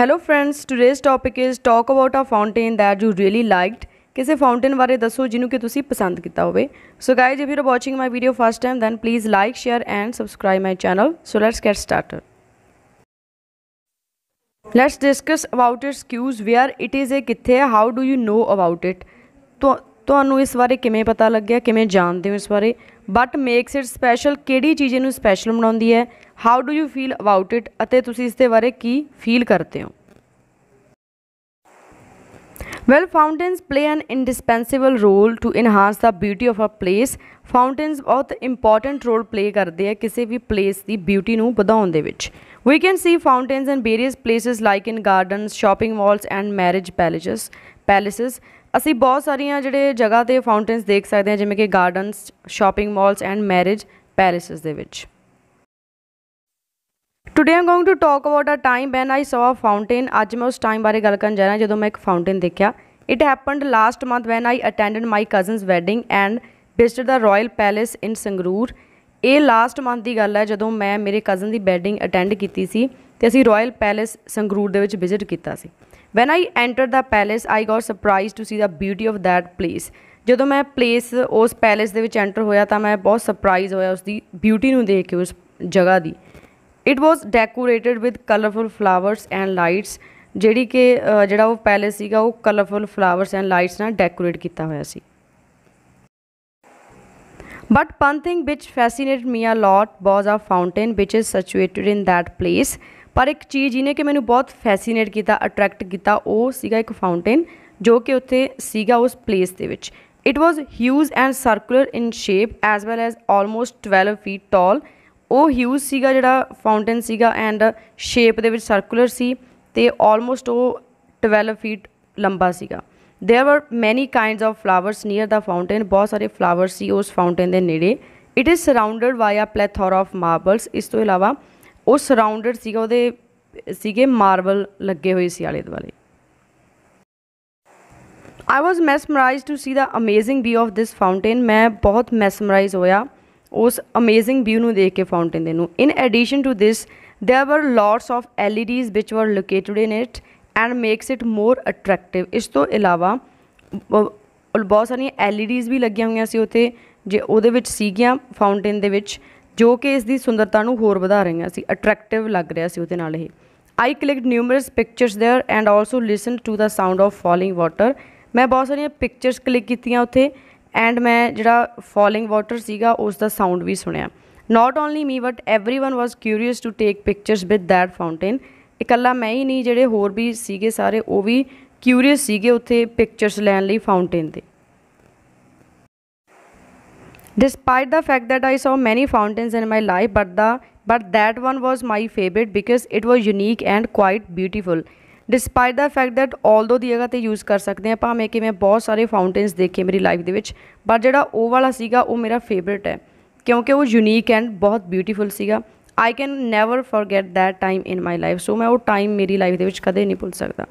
Hello friends today's topic is talk about a fountain that you really liked ਕਿਸੇ fountain ਬਾਰੇ ਦੱਸੋ ਜਿਹਨੂੰ ਕਿ ਤੁਸੀਂ ਪਸੰਦ ਕੀਤਾ ਹੋਵੇ so guys if you are watching my video first time then please like share and subscribe my channel so let's get started let's discuss about its cues where it is a ਕਿੱਥੇ ਹੈ how do you know about it ਤੁਹਾਨੂੰ ਇਸ ਬਾਰੇ ਕਿਵੇਂ ਪਤਾ ਲੱਗਿਆ ਕਿਵੇਂ ਜਾਣਦੇ ਹੋ ਇਸ ਬਾਰੇ ਬਟ ਮੇਕਸ ਇਟ ਸਪੈਸ਼ਲ ਕਿਹੜੀ ਚੀਜ਼ ਇਹਨੂੰ ਸਪੈਸ਼ਲ ਬਣਾਉਂਦੀ ਹੈ how do you feel about it ਅਤੇ ਤੁਸੀਂ ਇਸ ਦੇ ਬਾਰੇ ਕੀ ਫੀਲ ਕਰਦੇ ਹੋ Well, fountains play an indispensable role to enhance the beauty of a place. Fountains ਬਹੁਤ important role play ਕਰਦੇ ਆ ਕਿਸੇ ਵੀ place ਦੀ beauty ਨੂੰ ਵਧਾਉਣ ਦੇ ਵਿੱਚ. We can see fountains in various places like in gardens, shopping malls and marriage palaces. Palaces assi bahut sariyan jehde jagah te fountains dekh sakde ਹਾਂ ਜਿਵੇਂ ਕਿ gardens, shopping malls and marriage palaces ਦੇ ਵਿੱਚ। Today I'm going to talk about a time when I saw a fountain ਅੱਜ ਮੈਂ ਉਸ time ਬਾਰੇ ਗੱਲ ਕਰਨ ਜਾ ਰਿਹਾ ਜਦੋਂ ਮੈਂ ਇੱਕ ਫਾਊਂਟੇਨ ਦੇਖਿਆ it happened last month when I attended my cousin's wedding and visited the royal palace in Sangrur ਇਹ ਲਾਸਟ ਮੰਥ ਦੀ ਗੱਲ ਹੈ ਜਦੋਂ ਮੈਂ ਮੇਰੇ ਕਜ਼ਨ ਦੀ ਵੈਡਿੰਗ ਅਟੈਂਡ ਕੀਤੀ ਸੀ ਤੇ ਅਸੀਂ ਰਾਇਲ ਪੈਲੇਸ ਸੰਗਰੂਰ ਦੇ ਵਿੱਚ ਵਿਜ਼ਿਟ ਕੀਤਾ ਸੀ when I enter the palace I got surprise to see the beauty of that place ਜਦੋਂ ਮੈਂ ਪਲੇਸ ਉਸ ਪੈਲੇਸ ਦੇ ਵਿੱਚ ਐਂਟਰ ਹੋਇਆ ਤਾਂ ਮੈਂ ਬਹੁਤ ਸਰਪ੍ਰਾਈਜ਼ ਹੋਇਆ ਉਸ ਦੀ ਬਿਊਟੀ ਨੂੰ ਦੇਖ ਕੇ ਉਸ ਜਗ੍ਹਾ ਦੀ it was decorated with colourful flowers and lights ਜਿਹੜੀ ਕਿ ਜਿਹੜਾ ਉਹ ਪੈਲੇਸ ਸੀਗਾ ਉਹ ਕਲਰਫੁਲ ਫਲਾਵਰਸ ਐਂਡ ਲਾਈਟਸ ਨਾਲ ਡੈਕੋਰੇਟ ਕੀਤਾ ਹੋਇਆ ਸੀ but one thing which fascinated me a lot because a fountain which is situated in that place ਪਰ ਇੱਕ ਚੀਜ਼ ਇਹਨੇ ਕਿ ਮੈਨੂੰ ਬਹੁਤ ਫੈਸੀਨੇਟ ਕੀਤਾ ਅਟਰੈਕਟ ਕੀਤਾ ਉਹ ਸੀਗਾ ਇੱਕ ਫਾਊਂਟੇਨ ਜੋ ਕਿ ਉੱਥੇ ਸੀਗਾ ਉਸ ਪਲੇਸ ਦੇ ਵਿੱਚ it was huge and circular in shape as well as almost 12 feet tall ਉਹ ਹਿਊਜ ਸੀਗਾ ਜਿਹੜਾ ਫਾਊਂਟੇਨ ਸੀਗਾ ਐਂਡ ਸ਼ੇਪ ਦੇ ਵਿੱਚ ਸਰਕੂਲਰ ਸੀ ਤੇ ਆਲਮੋਸਟ ਉਹ 12 ਫੀਟ ਲੰਬਾ ਸੀਗਾ there were many kinds of flowers near the fountain ਬਹੁਤ ਸਾਰੇ ਫਲਾਵਰਸ ਸੀ ਉਸ ਫਾਊਂਟੇਨ ਦੇ ਨੇੜੇ it is surrounded by a plethora of marbles ਇਸ ਤੋਂ ਇਲਾਵਾ ਉਹ ਸਰਾਊਂਡਡ ਸੀਗਾ ਉਹਦੇ ਸੀਗੇ ਮਾਰਬਲ ਲੱਗੇ ਹੋਏ ਸੀ ਆਲੇ ਦੁਆਲੇ I was mesmerised to see the amazing view of this fountain ਮੈਂ ਬਹੁਤ ਮੈਸਮਰਾਈਜ਼ ਹੋਇਆ ਉਸ ਅਮੇਜ਼ਿੰਗ ਵਿਊ ਨੂੰ ਦੇਖ ਕੇ ਫਾਊਂਟੇਨ ਦੇ ਨੂੰ in addition to this there were lots of LEDs which were located in it and makes it more attractive ਇਸ ਤੋਂ ਇਲਾਵਾ ਬਹੁਤ ਸਾਰੀਆਂ ਐਲਈਡੀਜ਼ e ਵੀ ਲੱਗੀਆਂ ਹੋਈਆਂ ਸੀ ਉੱਥੇ ਜੇ ਉਹਦੇ ਵਿੱਚ ਸੀਗੀਆਂ ਫਾਊਂਟੇਨ ਦੇ ਵਿੱਚ ਜੋ ਕਿ ਇਸ ਦੀ ਸੁੰਦਰਤਾ ਨੂੰ ਹੋਰ ਵਧਾ ਰਹੀਆਂ ਸੀ ਅਟਰੈਕਟਿਵ ਲੱਗ ਰਿਹਾ ਸੀ ਉਹਦੇ ਨਾਲ ਇਹ I clicked numerous pictures there and also listened to the sound of falling water ਮੈਂ ਬਹੁਤ ਸਾਰੀਆਂ ਪਿਕਚਰਸ ਕਲਿੱਕ ਕੀਤੀਆਂ ਉੱਥੇ ਐਂਡ ਮੈਂ ਜਿਹੜਾ ਫਾਲਿੰਗ ਵਾਟਰ ਸੀਗਾ ਉਸ ਦਾ ਸਾਊਂਡ ਵੀ ਸੁਣਿਆ not only me but everyone was curious to take pictures with that fountain ਇਕੱਲਾ ਮੈਂ ਹੀ ਨਹੀਂ ਜਿਹੜੇ ਹੋਰ ਵੀ ਸੀਗੇ ਸਾਰੇ ਉਹ ਵੀ ਕਿਊਰੀਅਸ ਸੀਗੇ ਉੱਥੇ ਪਿਕਚਰਸ ਲੈਣ ਲਈ ਫਾਊਂਟੇਨ ਦੇ despite the fact that I saw many fountains in my life but the but that one was my favourite because it was unique and quite beautiful despite the fact that although ਦੀ ਜਗ੍ਹਾ ਤੇ use ਕਰ ਸਕਦੇ ਆ ਭਾਵੇਂ ਕਿ ਮੈਂ ਬਹੁਤ ਸਾਰੇ ਫਾਊਂਟੇਨਸ ਦੇਖੇ ਮੇਰੀ ਲਾਈਫ ਦੇ ਵਿੱਚ ਪਰ ਜਿਹੜਾ ਉਹ ਵਾਲਾ ਸੀਗਾ ਉਹ ਮੇਰਾ ਫੇਵਰਿਟ ਹੈ ਕਿਉਂਕਿ ਉਹ ਯੂਨੀਕ ਐਂਡ ਬਹੁਤ ਬਿਊਟੀਫੁਲ ਸੀਗਾ I can never forget that time in my life so ਮੈਂ ਉਹ ਟਾਈਮ ਮੇਰੀ ਲਾਈਫ ਦੇ ਵਿੱਚ ਕਦੇ ਨਹੀਂ ਭੁੱਲ ਸਕਦਾ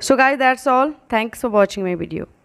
so guys that's all thanks for watching my video